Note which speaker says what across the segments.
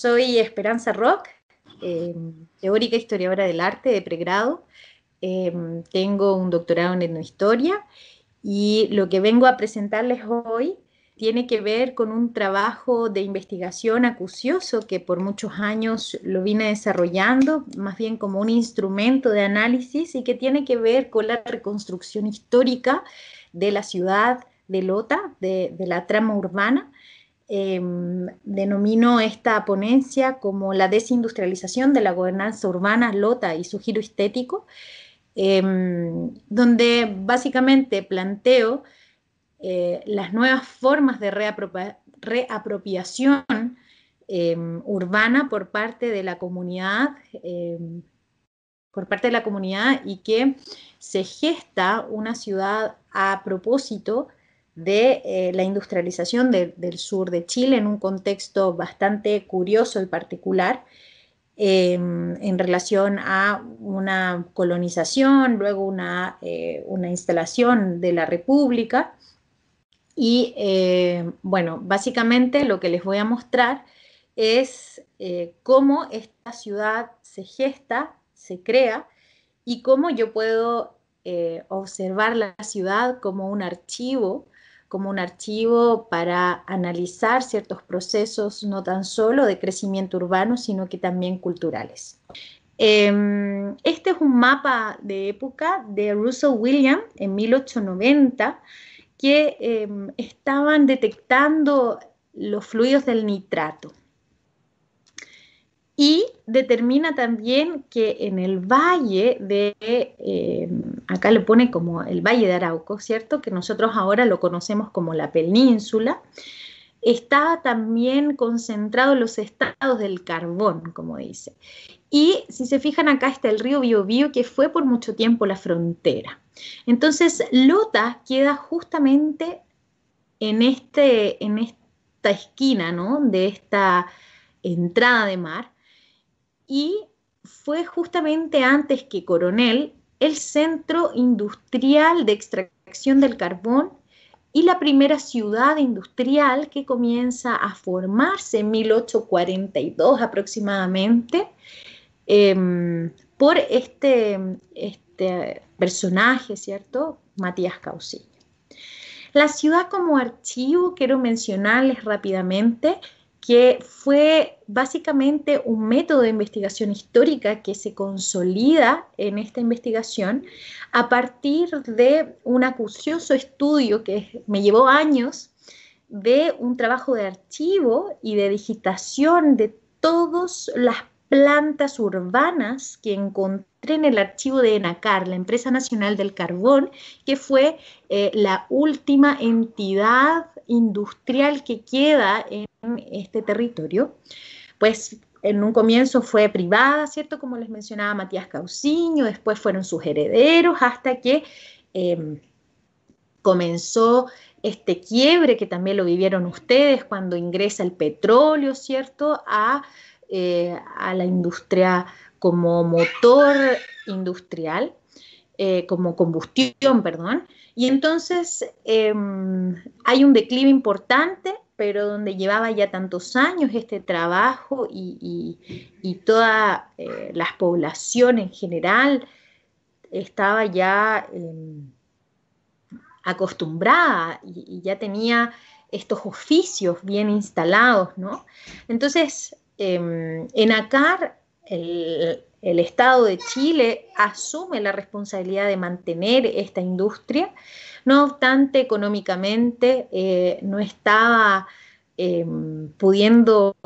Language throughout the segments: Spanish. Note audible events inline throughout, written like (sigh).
Speaker 1: Soy Esperanza Rock, em, teórica historiadora del arte de pregrado. Em, tengo un doctorado en etnohistoria y lo que vengo a presentarles hoy tiene que ver con un trabajo de investigación acucioso que por muchos años lo vine desarrollando, más bien como un instrumento de análisis y que tiene que ver con la reconstrucción histórica de la ciudad de Lota, de la trama urbana, Em, denomino esta ponencia como la desindustrialización de la gobernanza urbana, LOTA y su giro estético, em, donde básicamente planteo eh, las nuevas formas de reapropiación em, urbana por parte de la comunidad por parte de la comunidad y que se gesta una ciudad a propósito de eh, la industrialización del sur de Chile en un contexto bastante curioso y particular eh, en relación a una colonización, luego una, eh, una instalación de la República. Y bueno, básicamente lo que les voy a mostrar es cómo esta ciudad se gesta, se crea y cómo yo puedo observar la ciudad como un archivo como un archivo para analizar ciertos procesos, no tan solo de crecimiento urbano, sino que también culturales. Em, este es un mapa de época de Russell William en 1890 que em, estaban detectando los fluidos del nitrato. Y determina también que en el valle de em, acá lo pone como el Valle de Arauco, ¿cierto? Que nosotros ahora lo conocemos como la península. Estaba también concentrado los estados del carbón, como dice. Y si se fijan acá está el río Biobío, que fue por mucho tiempo la frontera. Entonces, Lota queda justamente en, este, en esta esquina, ¿no? De esta entrada de mar. Y fue justamente antes que Coronel el centro industrial de extracción del carbón y la primera ciudad industrial que comienza a formarse en 1842 aproximadamente em, por este, este personaje, ¿cierto? Matías Causillo. La ciudad como archivo, quiero mencionarles rápidamente, que fue básicamente un método de investigación histórica que se consolida en esta investigación a partir de un acucioso estudio que me llevó años de un trabajo de archivo y de digitación de todas las plantas urbanas que encontré en el archivo de ENACAR, la Empresa Nacional del Carbón, que fue eh, la última entidad industrial que queda en este territorio. Pues en un comienzo fue privada, ¿cierto? Como les mencionaba Matías Cauciño, después fueron sus herederos hasta que em, comenzó este quiebre que también lo vivieron ustedes cuando ingresa el petróleo, ¿cierto? A eh, a la industria como motor industrial, eh, como combustión, perdón. Y entonces em, hay un declive importante, pero donde llevaba ya tantos años este trabajo y, y, toda eh, la población en general estaba ya em, acostumbrada y, ya tenía estos oficios bien instalados, ¿no? Entonces, Em, en ACAR, el, Estado de Chile asume la responsabilidad de mantener esta industria, no obstante económicamente eh, no estaba em, pudiendo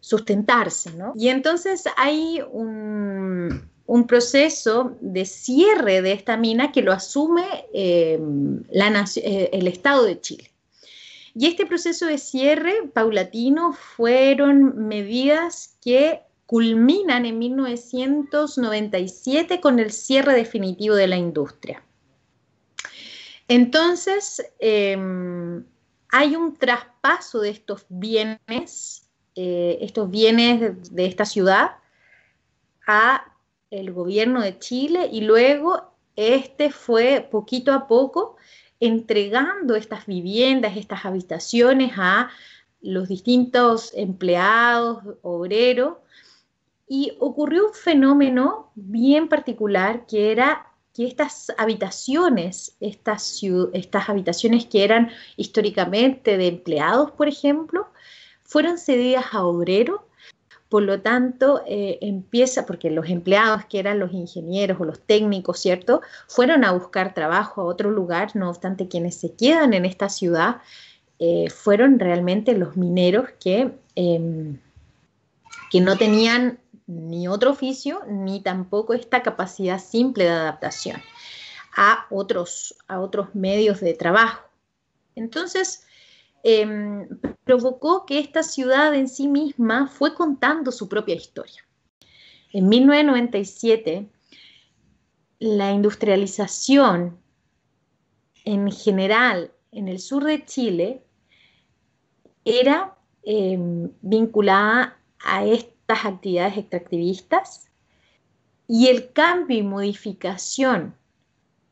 Speaker 1: sustentarse. ¿no? Y entonces hay un, proceso de cierre de esta mina que lo asume em, eh, el Estado de Chile. Y este proceso de cierre paulatino fueron medidas que culminan en 1997 con el cierre definitivo de la industria. Entonces, em, hay un traspaso de estos bienes, eh, estos bienes de, de esta ciudad a el gobierno de Chile y luego este fue poquito a poco entregando estas viviendas, estas habitaciones a los distintos empleados, obreros, y ocurrió un fenómeno bien particular que era que estas habitaciones, estas, estas habitaciones que eran históricamente de empleados, por ejemplo, fueron cedidas a obreros por lo tanto, eh, empieza, porque los empleados que eran los ingenieros o los técnicos, ¿cierto? Fueron a buscar trabajo a otro lugar, no obstante quienes se quedan en esta ciudad eh, fueron realmente los mineros que, em, que no tenían ni otro oficio ni tampoco esta capacidad simple de adaptación a otros, a otros medios de trabajo. Entonces, Em, provocó que esta ciudad en sí misma fue contando su propia historia. En 1997, la industrialización en general en el sur de Chile era em, vinculada a estas actividades extractivistas y el cambio y modificación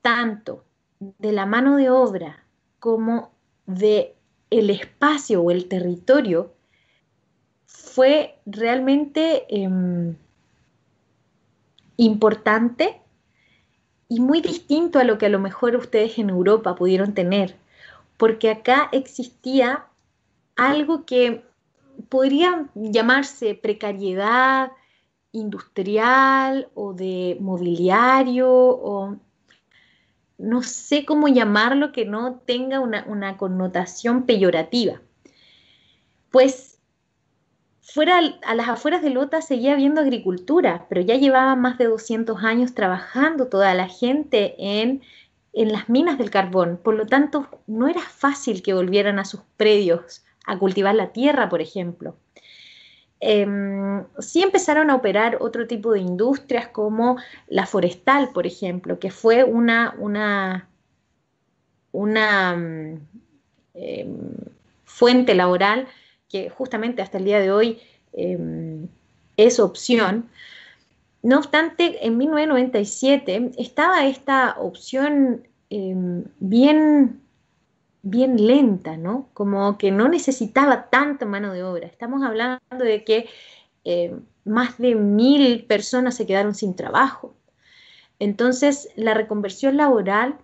Speaker 1: tanto de la mano de obra como de el espacio o el territorio fue realmente em, importante y muy distinto a lo que a lo mejor ustedes en Europa pudieron tener, porque acá existía algo que podría llamarse precariedad industrial o de mobiliario o no sé cómo llamarlo que no tenga una, connotación peyorativa. Pues fuera a las afueras de Lota seguía habiendo agricultura, pero ya llevaba más de 200 años trabajando toda la gente en, en las minas del carbón, por lo tanto no era fácil que volvieran a sus predios a cultivar la tierra, por ejemplo. Em, sí empezaron a operar otro tipo de industrias como la forestal, por ejemplo, que fue una, una, una mm, em, fuente laboral que justamente hasta el día de hoy em, es opción. No obstante, en 1997 estaba esta opción em, bien, bien lenta, ¿no? Como que no necesitaba tanta mano de obra. Estamos hablando de que eh, más de mil personas se quedaron sin trabajo. Entonces, la reconversión laboral,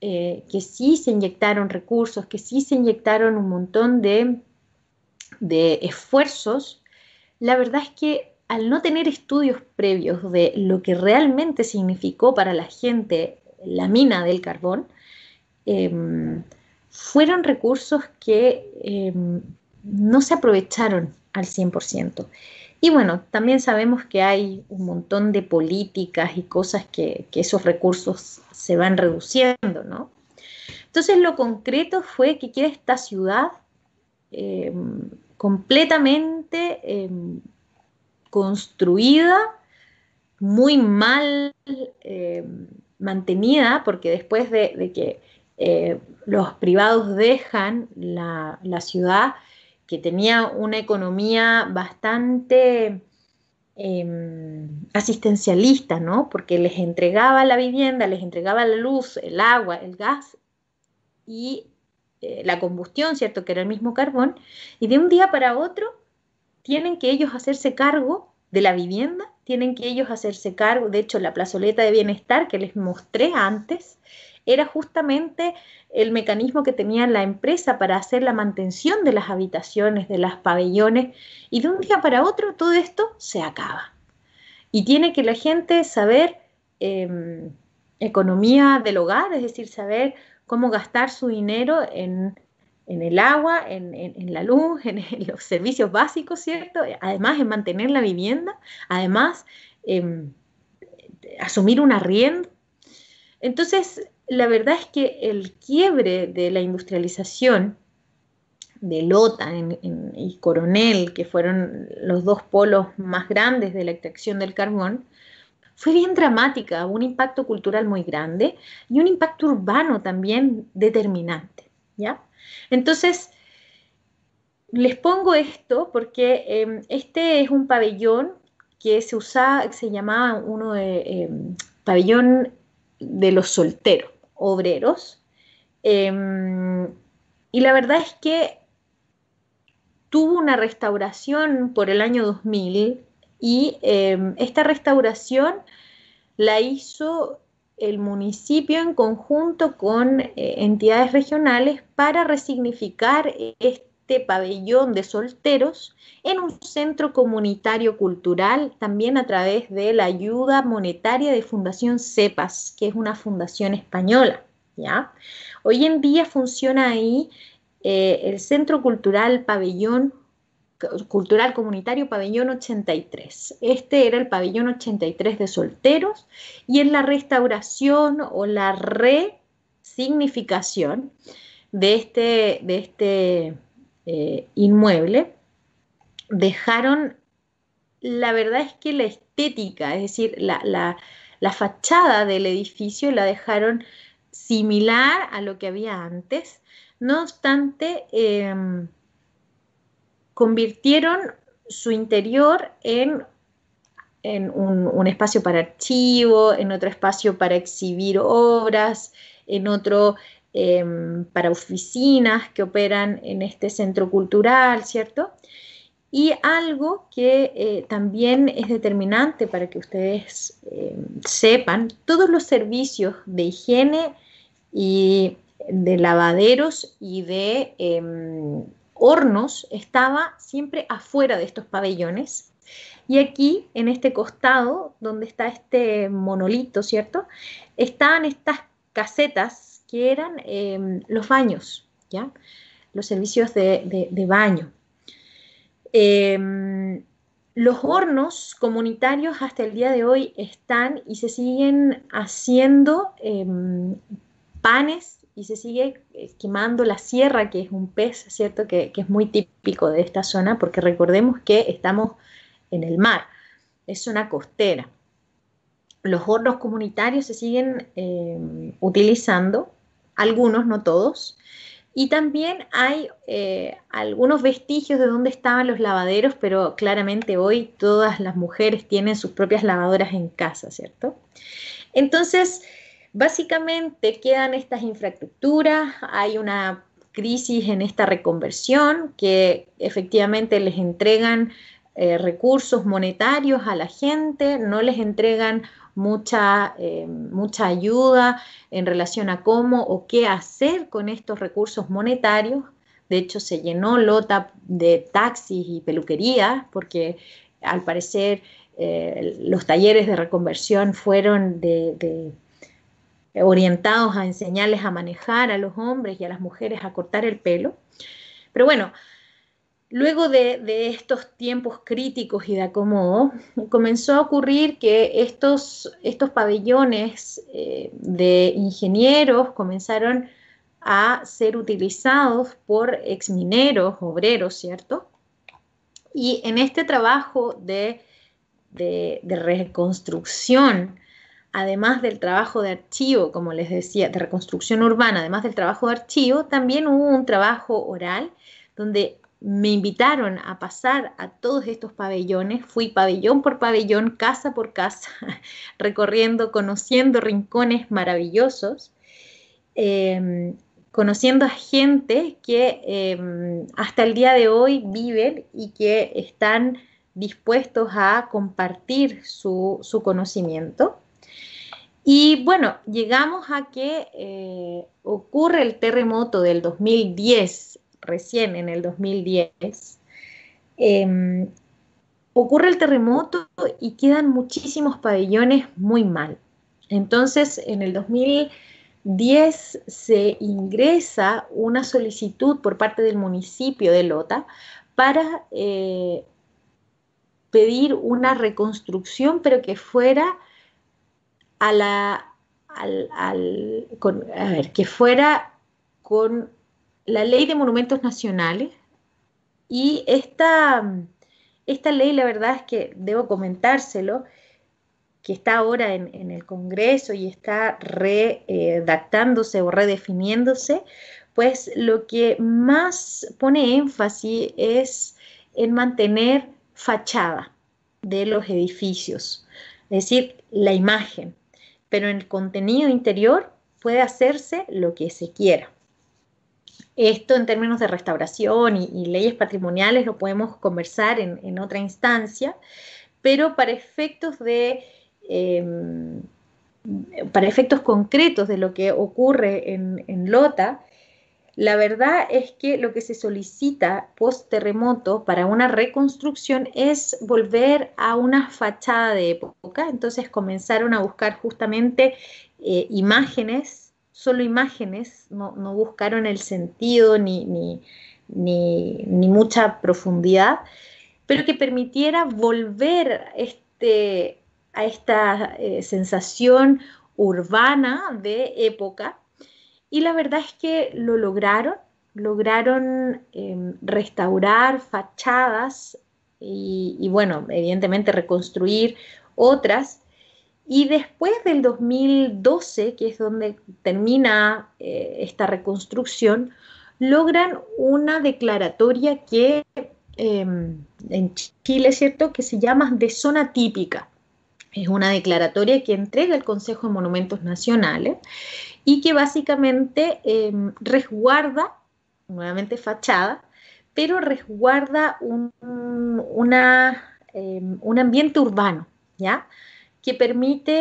Speaker 1: eh, que sí se inyectaron recursos, que sí se inyectaron un montón de, esfuerzos, la verdad es que al no tener estudios previos de lo que realmente significó para la gente la mina del carbón, em, fueron recursos que em, no se aprovecharon al 100%. Y bueno, también sabemos que hay un montón de políticas y cosas que, esos recursos se van reduciendo, ¿no? Entonces lo concreto fue que quiere esta ciudad eh, completamente em, construida, muy mal em, mantenida, porque después de, que eh, los privados dejan la ciudad, que tenía una economía bastante em, asistencialista, ¿no? Porque les entregaba la vivienda, les entregaba la luz, el agua, el gas y eh, la combustión, ¿cierto? Que era el mismo carbón, y de un día para otro tienen que ellos hacerse cargo de la vivienda, tienen que ellos hacerse cargo, de hecho la plazoleta de bienestar que les mostré antes, era justamente el mecanismo que tenía la empresa para hacer la mantención de las habitaciones, de las pabellones, y de un día para otro todo esto se acaba. Y tiene que la gente saber em, economía del hogar, es decir, saber cómo gastar su dinero en, el agua, en, la luz, en, los servicios básicos, ¿cierto? Además, en mantener la vivienda, además, em, asumir un arriendo. Entonces, la verdad es que el quiebre de la industrialización de Lota y Coronel, que fueron los dos polos más grandes de la extracción del carbón, fue bien dramática, un impacto cultural muy grande y un impacto urbano también determinante, ¿ya? Entonces, les pongo esto porque em, este es un pabellón que se usaba, se llamaba uno de em, pabellón de los solteros obreros. Em, y la verdad es que tuvo una restauración por el año 2000 y em, esta restauración la hizo el municipio en conjunto con eh, entidades regionales para resignificar este este pabellón de solteros en un centro comunitario cultural, también a través de la ayuda monetaria de Fundación CEPAS, que es una fundación española. ¿ya? Hoy en día funciona ahí eh, el Centro Cultural Pabellón Cultural Comunitario Pabellón 83. Este era el pabellón 83 de solteros y en la restauración o la resignificación de este, de este eh, inmueble, dejaron, la verdad es que la estética, es decir, la, fachada del edificio la dejaron similar a lo que había antes, no obstante, em, convirtieron su interior en, en un, un, espacio para archivo, en otro espacio para exhibir obras, en otro Em, para oficinas que operan en este centro cultural, ¿cierto? Y algo que eh, también es determinante para que ustedes em, sepan, todos los servicios de higiene y de lavaderos y de em, hornos estaba siempre afuera de estos pabellones. Y aquí, en este costado, donde está este monolito, ¿cierto? Estaban estas casetas que eran em, los baños, ¿ya? los servicios de, baño. Em, los hornos comunitarios hasta el día de hoy están y se siguen haciendo em, panes y se sigue eh, quemando la sierra, que es un pez, ¿cierto? Que, es muy típico de esta zona, porque recordemos que estamos en el mar, es una costera. Los hornos comunitarios se siguen utilizando algunos, no todos. Y también hay eh, algunos vestigios de dónde estaban los lavaderos, pero claramente hoy todas las mujeres tienen sus propias lavadoras en casa, ¿cierto? Entonces, básicamente quedan estas infraestructuras, hay una crisis en esta reconversión que efectivamente les entregan eh, recursos monetarios a la gente, no les entregan mucha, eh, mucha ayuda en relación a cómo o qué hacer con estos recursos monetarios. De hecho, se llenó lota de taxis y peluquerías porque al parecer eh, los talleres de reconversión fueron orientados a enseñarles a manejar a los hombres y a las mujeres a cortar el pelo. Pero bueno, Luego de, estos tiempos críticos y de acomodo, comenzó a ocurrir que estos, estos pabellones eh, de ingenieros comenzaron a ser utilizados por exmineros, obreros, ¿cierto? Y en este trabajo de, de reconstrucción, además del trabajo de archivo, como les decía, de reconstrucción urbana, además del trabajo de archivo, también hubo un trabajo oral donde me invitaron a pasar a todos estos pabellones, fui pabellón por pabellón, casa por casa, (laughs) recorriendo, conociendo rincones maravillosos, em, conociendo a gente que em, hasta el día de hoy viven y que están dispuestos a compartir su, conocimiento. Y bueno, llegamos a que eh, ocurre el terremoto del 2010 recién en el 2010, em, ocurre el terremoto y quedan muchísimos pabellones muy mal. Entonces, en el 2010 se ingresa una solicitud por parte del municipio de Lota para eh, pedir una reconstrucción, pero que fuera a la, a ver, que fuera con la ley de monumentos nacionales y esta, esta ley, la verdad es que debo comentárselo, que está ahora en, en el Congreso y está redactándose o redefiniéndose, pues lo que más pone énfasis es en mantener fachada de los edificios, es decir, la imagen, pero en el contenido interior puede hacerse lo que se quiera. Esto en términos de restauración y, leyes patrimoniales lo podemos conversar en, otra instancia, pero para efectos de... Em, para efectos concretos de lo que ocurre en, Lota, la verdad es que lo que se solicita post terremoto para una reconstrucción es volver a una fachada de época. Entonces comenzaron a buscar justamente eh, imágenes solo imágenes, no, buscaron el sentido ni, mucha profundidad, pero que permitiera volver este, a esta eh, sensación urbana de época. Y la verdad es que lo lograron, lograron em, restaurar fachadas y, y, bueno, evidentemente reconstruir otras y después del 2012, que es donde termina eh, esta reconstrucción, logran una declaratoria que em, en Chile, ¿cierto?, que se llama de zona típica. Es una declaratoria que entrega el Consejo de Monumentos Nacionales y que básicamente em, resguarda, nuevamente fachada, pero resguarda un, em, un ambiente urbano, ¿ya?, que permite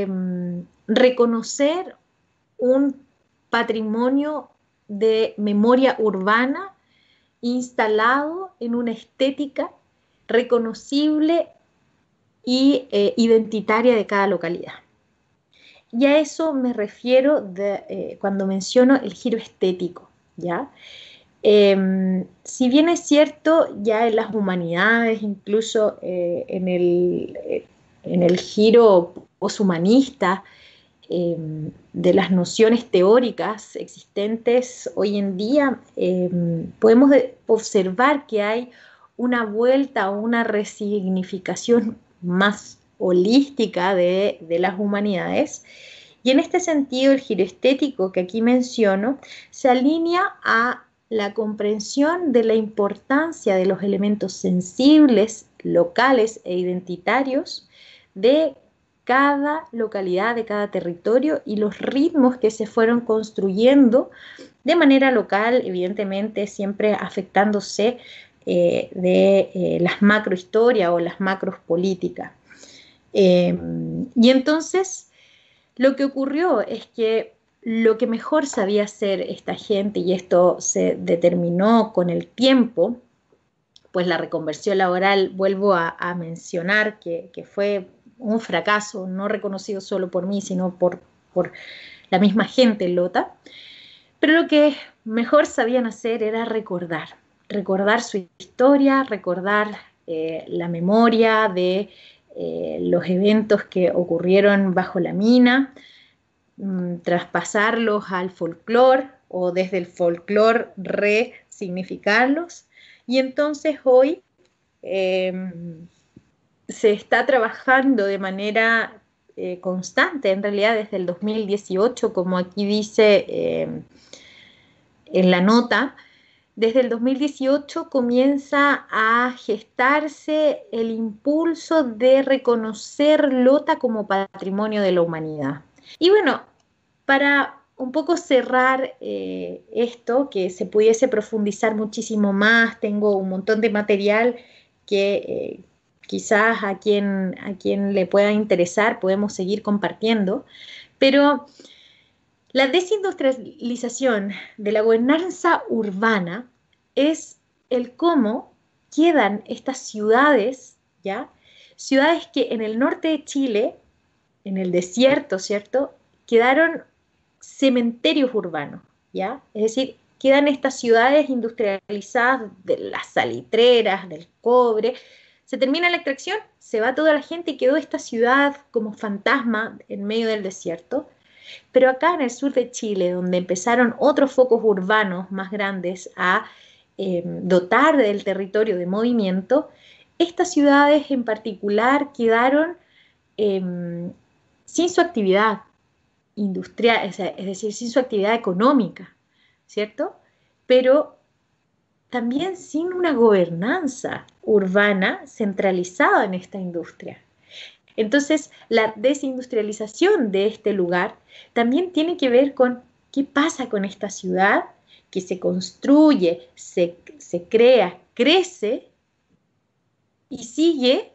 Speaker 1: em, reconocer un patrimonio de memoria urbana instalado en una estética reconocible y eh, identitaria de cada localidad. Y a eso me refiero de, eh, cuando menciono el giro estético, ¿ya? Em, si bien es cierto, ya en las humanidades, incluso eh, en el, en el giro poshumanista eh, de las nociones teóricas existentes hoy en día, eh, podemos observar que hay una vuelta o una resignificación más holística de las humanidades. Y en este sentido, el giro estético que aquí menciono se alinea a la comprensión de la importancia de los elementos sensibles, locales e identitarios de cada localidad, de cada territorio y los ritmos que se fueron construyendo de manera local, evidentemente siempre afectándose eh, de eh, las macrohistorias o las macros políticas. Em, y entonces lo que ocurrió es que lo que mejor sabía hacer esta gente, y esto se determinó con el tiempo, pues la reconversión laboral, vuelvo a, mencionar que, que fue un fracaso, no reconocido solo por mí, sino por, la misma gente Lota. Pero lo que mejor sabían hacer era recordar, recordar su historia, recordar eh, la memoria de eh, los eventos que ocurrieron bajo la mina, mm, traspasarlos al folclore o desde el folclore resignificarlos. Y entonces hoy em, se está trabajando de manera eh, constante, en realidad desde el 2018, como aquí dice eh, en la nota, desde el 2018 comienza a gestarse el impulso de reconocer Lota como patrimonio de la humanidad. Y bueno, para un poco cerrar eh, esto, que se pudiese profundizar muchísimo más, tengo un montón de material que quizás a quien, a quien le pueda interesar podemos seguir compartiendo, pero la desindustrialización de la gobernanza urbana es el cómo quedan estas ciudades, ¿ya? Ciudades que en el norte de Chile, en el desierto, ¿cierto? Quedaron cementerios urbanos, ¿ya? Es decir, quedan estas ciudades industrializadas de las salitreras, del cobre, se termina la extracción, se va toda la gente y quedó esta ciudad como fantasma en medio del desierto. Pero acá en el sur de Chile, donde empezaron otros focos urbanos más grandes a em, dotar del territorio de movimiento, estas ciudades en particular quedaron em, sin su actividad industrial, es decir, sin su actividad económica, ¿cierto? Pero también sin una gobernanza urbana centralizada en esta industria. Entonces, la desindustrialización de este lugar también tiene que ver con qué pasa con esta ciudad que se construye, se, crea, crece y sigue,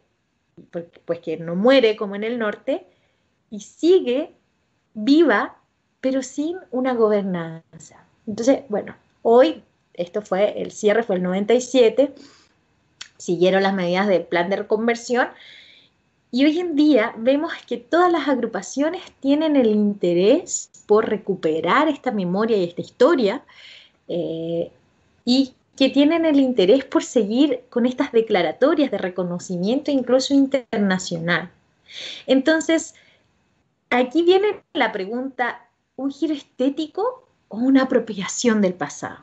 Speaker 1: pues, pues que no muere como en el norte, y sigue viva, pero sin una gobernanza. Entonces, bueno, hoy, esto fue, el cierre fue el 97 siguieron las medidas del plan de reconversión. Y hoy en día vemos que todas las agrupaciones tienen el interés por recuperar esta memoria y esta historia eh, y que tienen el interés por seguir con estas declaratorias de reconocimiento incluso internacional. Entonces, aquí viene la pregunta, ¿un giro estético o una apropiación del pasado?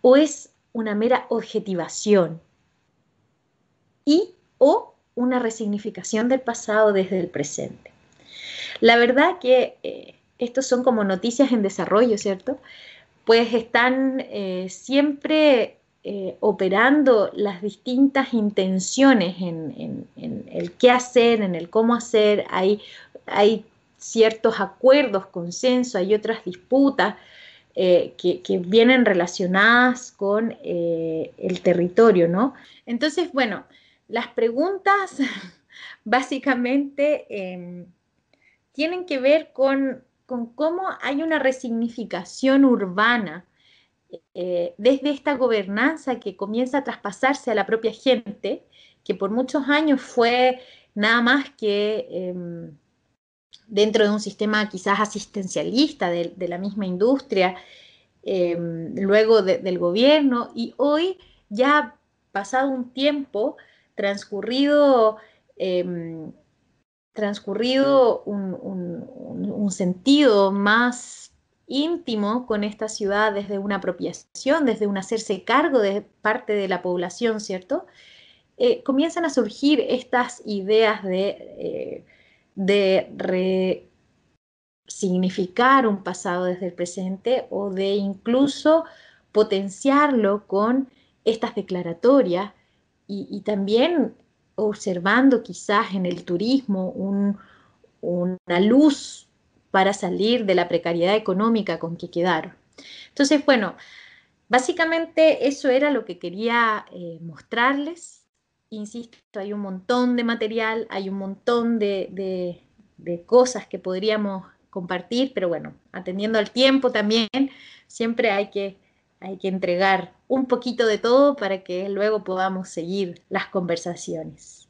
Speaker 1: ¿O es una mera objetivación y o una resignificación del pasado desde el presente. La verdad que eh, estos son como noticias en desarrollo, ¿cierto? Pues están eh, siempre eh, operando las distintas intenciones en, el qué hacer, en el cómo hacer, hay, hay ciertos acuerdos, consenso, hay otras disputas que, vienen relacionadas con el territorio, ¿no? Entonces, bueno, las preguntas (laughs) básicamente em, tienen que ver con, cómo hay una resignificación urbana eh, desde esta gobernanza que comienza a traspasarse a la propia gente, que por muchos años fue nada más que em, dentro de un sistema quizás asistencialista de, la misma industria, em, luego del gobierno, y hoy ya ha pasado un tiempo, transcurrido, em, transcurrido un, sentido más íntimo con esta ciudad desde una apropiación, desde un hacerse cargo de parte de la población, ¿cierto? Eh, comienzan a surgir estas ideas de, eh, de resignificar un pasado desde el presente o de incluso potenciarlo con estas declaratorias y, también observando quizás en el turismo una luz para salir de la precariedad económica con que quedaron. Entonces, bueno, básicamente eso era lo que quería eh, mostrarles. Insisto, hay un montón de material, hay un montón de cosas que podríamos compartir, pero bueno, atendiendo al tiempo también, siempre hay que hay que entregar un poquito de todo para que luego podamos seguir las conversaciones.